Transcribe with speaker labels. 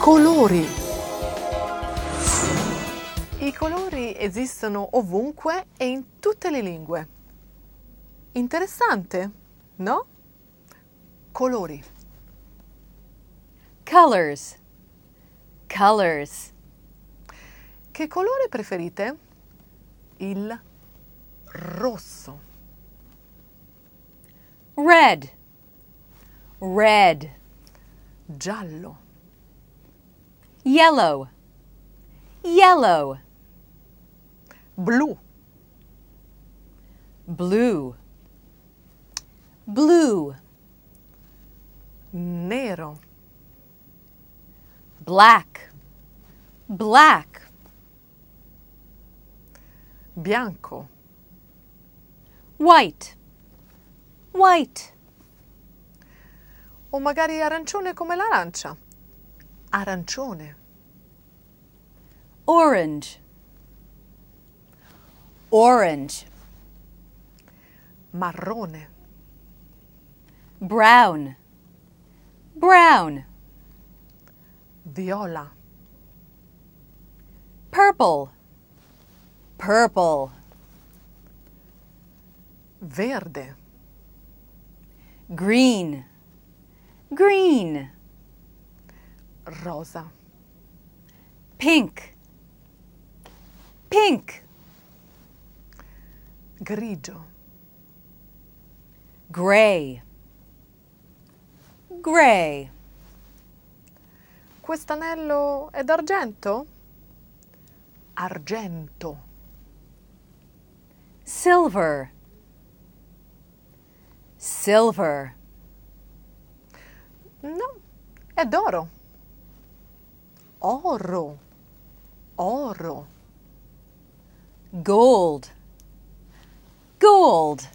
Speaker 1: Colori. I colori esistono ovunque e in tutte le lingue. Interessante, no? Colori. Colors. Colors. Che colore preferite? Il rosso. Red.
Speaker 2: Red. Giallo. Yellow. Yellow. Blu.
Speaker 1: Blue. Blue. Nero. Black. Black. Bianco. White. White. O magari arancione come l'arancia. Arancione. orange
Speaker 2: orange marrone brown brown viola purple purple verde green green rosa pink Pink. Grigio. Gray.
Speaker 1: Gray. Quest'anello è d'argento? Argento. Silver. Silver. No, è d'oro. Oro. Oro. gold,
Speaker 2: gold.